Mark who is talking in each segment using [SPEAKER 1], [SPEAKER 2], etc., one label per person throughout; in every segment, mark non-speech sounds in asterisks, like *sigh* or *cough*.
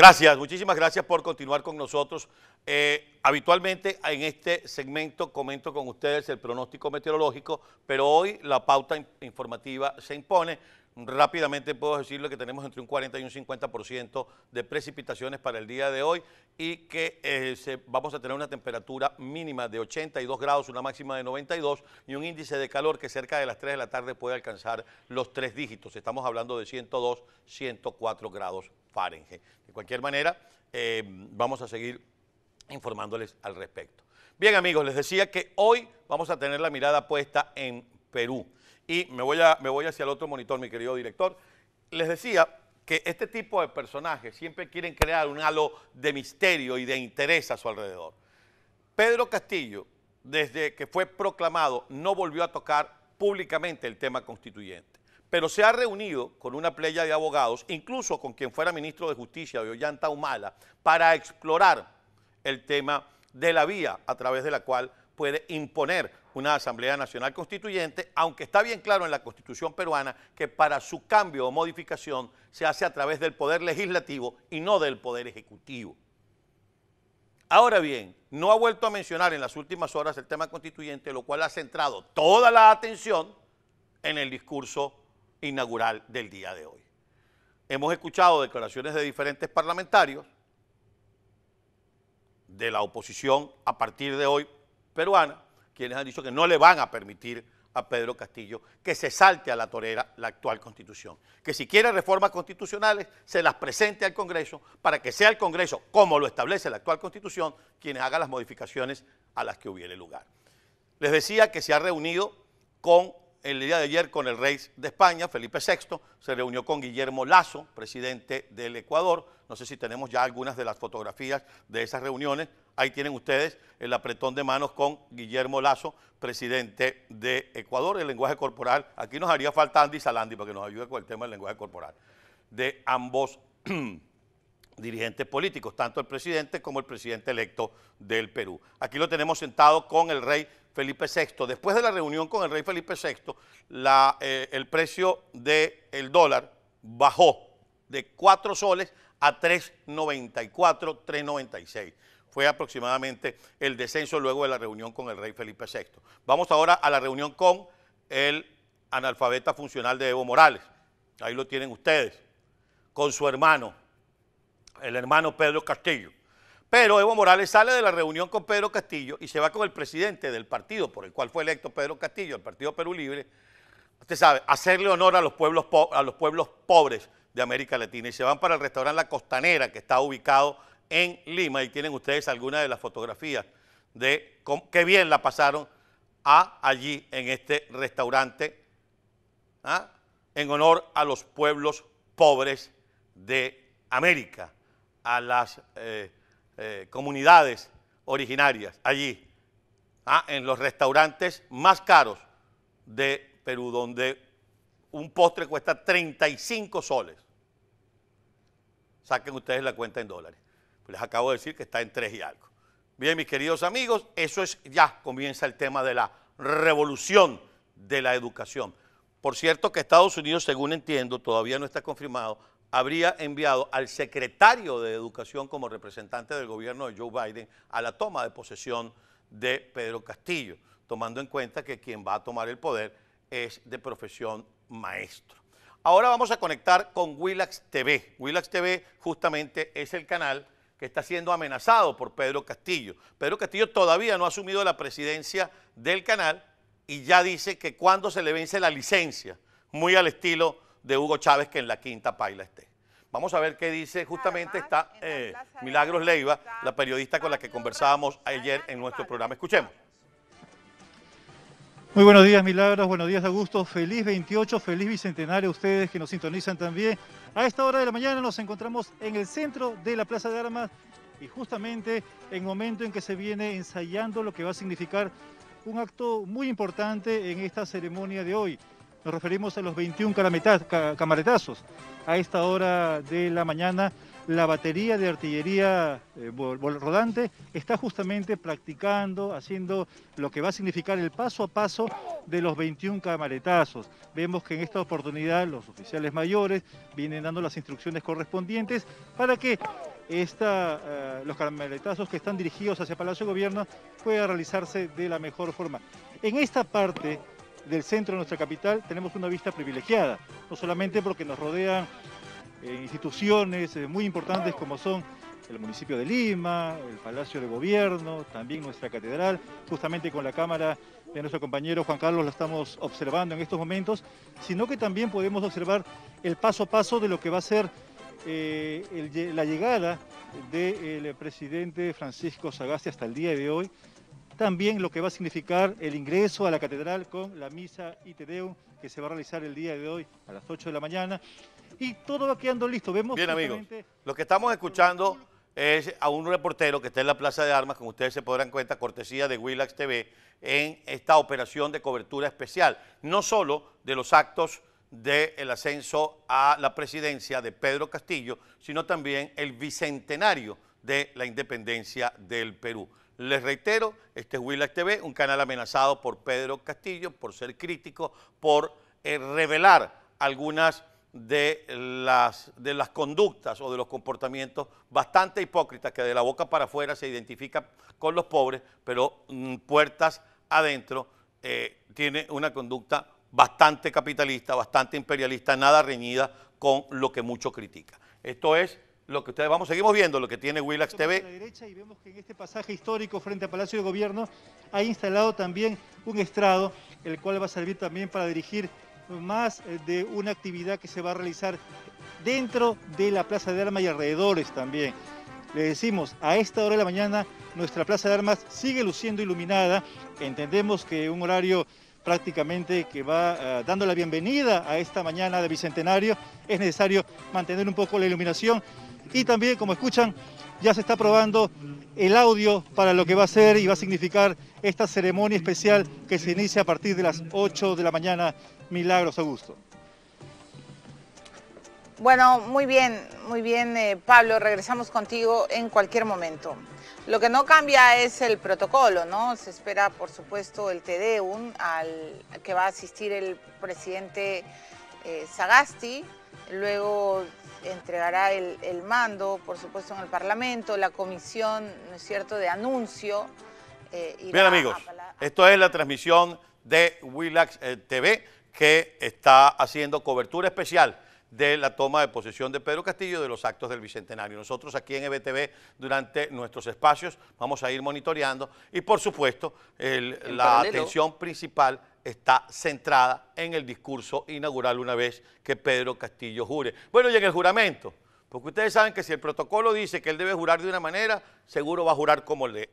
[SPEAKER 1] Gracias, muchísimas gracias por continuar con nosotros. Eh, habitualmente en este segmento comento con ustedes el pronóstico meteorológico, pero hoy la pauta informativa se impone. Rápidamente puedo decirles que tenemos entre un 40 y un 50% de precipitaciones para el día de hoy y que eh, se, vamos a tener una temperatura mínima de 82 grados, una máxima de 92 y un índice de calor que cerca de las 3 de la tarde puede alcanzar los tres dígitos. Estamos hablando de 102, 104 grados de cualquier manera, eh, vamos a seguir informándoles al respecto. Bien amigos, les decía que hoy vamos a tener la mirada puesta en Perú. Y me voy, me voy hacia el otro monitor, mi querido director. Les decía que este tipo de personajes siempre quieren crear un halo de misterio y de interés a su alrededor. Pedro Castillo, desde que fue proclamado, no volvió a tocar públicamente el tema constituyente pero se ha reunido con una playa de abogados, incluso con quien fuera ministro de Justicia, de Ollanta Humala, para explorar el tema de la vía a través de la cual puede imponer una Asamblea Nacional Constituyente, aunque está bien claro en la Constitución peruana que para su cambio o modificación se hace a través del Poder Legislativo y no del Poder Ejecutivo. Ahora bien, no ha vuelto a mencionar en las últimas horas el tema constituyente, lo cual ha centrado toda la atención en el discurso inaugural del día de hoy. Hemos escuchado declaraciones de diferentes parlamentarios de la oposición a partir de hoy peruana, quienes han dicho que no le van a permitir a Pedro Castillo que se salte a la torera la actual constitución, que si quiere reformas constitucionales se las presente al Congreso para que sea el Congreso, como lo establece la actual constitución, quienes haga las modificaciones a las que hubiere lugar. Les decía que se ha reunido con el día de ayer con el rey de España, Felipe VI, se reunió con Guillermo Lazo, presidente del Ecuador. No sé si tenemos ya algunas de las fotografías de esas reuniones. Ahí tienen ustedes el apretón de manos con Guillermo Lazo, presidente de Ecuador, el lenguaje corporal. Aquí nos haría falta Andy Salandi para que nos ayude con el tema del lenguaje corporal de ambos *clears throat* dirigentes políticos, tanto el presidente como el presidente electo del Perú. Aquí lo tenemos sentado con el rey Felipe VI. Después de la reunión con el rey Felipe VI, eh, el precio del el dólar bajó de 4 soles a 3,94, 3,96. Fue aproximadamente el descenso luego de la reunión con el rey Felipe VI. Vamos ahora a la reunión con el analfabeta funcional de Evo Morales. Ahí lo tienen ustedes, con su hermano, el hermano Pedro Castillo. Pero Evo Morales sale de la reunión con Pedro Castillo y se va con el presidente del partido por el cual fue electo Pedro Castillo, el Partido Perú Libre, usted sabe, hacerle honor a los pueblos, a los pueblos pobres de América Latina. Y se van para el restaurante La Costanera, que está ubicado en Lima, y tienen ustedes alguna de las fotografías de qué bien la pasaron allí en este restaurante ¿ah? en honor a los pueblos pobres de América a las eh, eh, comunidades originarias allí, ¿ah? en los restaurantes más caros de Perú, donde un postre cuesta 35 soles. Saquen ustedes la cuenta en dólares. les acabo de decir que está en 3 y algo. Bien, mis queridos amigos, eso es ya, comienza el tema de la revolución de la educación. Por cierto que Estados Unidos, según entiendo, todavía no está confirmado, habría enviado al secretario de Educación como representante del gobierno de Joe Biden a la toma de posesión de Pedro Castillo, tomando en cuenta que quien va a tomar el poder es de profesión maestro. Ahora vamos a conectar con Willax TV. Willax TV justamente es el canal que está siendo amenazado por Pedro Castillo. Pedro Castillo todavía no ha asumido la presidencia del canal y ya dice que cuando se le vence la licencia, muy al estilo de Hugo Chávez que en la quinta paila esté. Vamos a ver qué dice, justamente está eh, Milagros Leiva, la periodista con la que conversábamos ayer en nuestro programa. Escuchemos.
[SPEAKER 2] Muy buenos días, Milagros. Buenos días, Augusto. Feliz 28, feliz bicentenario a ustedes que nos sintonizan también. A esta hora de la mañana nos encontramos en el centro de la Plaza de Armas y justamente en momento en que se viene ensayando lo que va a significar un acto muy importante en esta ceremonia de hoy. Nos referimos a los 21 camaretazos. A esta hora de la mañana, la batería de artillería eh, rodante está justamente practicando, haciendo lo que va a significar el paso a paso de los 21 camaretazos. Vemos que en esta oportunidad los oficiales mayores vienen dando las instrucciones correspondientes para que esta, eh, los camaretazos que están dirigidos hacia Palacio de Gobierno ...puedan realizarse de la mejor forma. En esta parte del centro de nuestra capital tenemos una vista privilegiada, no solamente porque nos rodean eh, instituciones eh, muy importantes como son el municipio de Lima, el Palacio de Gobierno, también nuestra catedral, justamente con la cámara de nuestro compañero Juan Carlos la estamos observando en estos momentos, sino que también podemos observar el paso a paso de lo que va a ser eh, la llegada del presidente Francisco Sagasti hasta el día de hoy también lo que va a significar el ingreso a la catedral con la misa y tedeo que se va a realizar el día de hoy a las 8 de la mañana. Y todo va quedando listo. Vemos Bien, amigos.
[SPEAKER 1] Lo que estamos escuchando es a un reportero que está en la Plaza de Armas, como ustedes se podrán cuenta, cortesía de Willax TV, en esta operación de cobertura especial, no solo de los actos del ascenso a la presidencia de Pedro Castillo, sino también el bicentenario de la independencia del Perú. Les reitero, este es Willax TV, un canal amenazado por Pedro Castillo por ser crítico, por eh, revelar algunas de las, de las conductas o de los comportamientos bastante hipócritas que de la boca para afuera se identifica con los pobres, pero mm, puertas adentro eh, tiene una conducta bastante capitalista, bastante imperialista, nada reñida con lo que mucho critica. Esto es lo que ustedes vamos, seguimos viendo lo que tiene Willax TV. La
[SPEAKER 2] derecha y vemos que en este pasaje histórico frente al Palacio de Gobierno ha instalado también un estrado, el cual va a servir también para dirigir más eh, de una actividad que se va a realizar dentro de la Plaza de Armas y alrededores también. Le decimos, a esta hora de la mañana nuestra Plaza de Armas sigue luciendo iluminada. Entendemos que un horario prácticamente que va eh, dando la bienvenida a esta mañana de Bicentenario. Es necesario mantener un poco la iluminación y también, como escuchan, ya se está probando el audio para lo que va a ser y va a significar esta ceremonia especial que se inicia a partir de las 8 de la mañana. Milagros Augusto.
[SPEAKER 1] Bueno, muy bien, muy bien, eh, Pablo, regresamos contigo en cualquier momento. Lo que no cambia es el protocolo, ¿no? Se espera, por supuesto, el un al que va a asistir el presidente eh, Sagasti, luego entregará el, mando, por supuesto, en el Parlamento, la comisión, ¿no es cierto?, de anuncio. Eh, bien, amigos, esto es la transmisión de Willax TV que está haciendo cobertura especial de la toma de posesión de Pedro Castillo de los actos del Bicentenario. Nosotros aquí en EBTV durante nuestros espacios vamos a ir monitoreando y por supuesto la atención principal está centrada en el discurso inaugural una vez que Pedro Castillo jure. Bueno, y en el juramento, porque ustedes saben que si el protocolo dice que él debe jurar de una manera, seguro va a jurar como le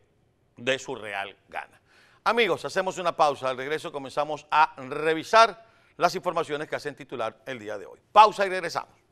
[SPEAKER 1] dé su real gana. Amigos, hacemos una pausa, al regreso comenzamos a revisar las informaciones que hacen titular el día de hoy. Pausa y regresamos.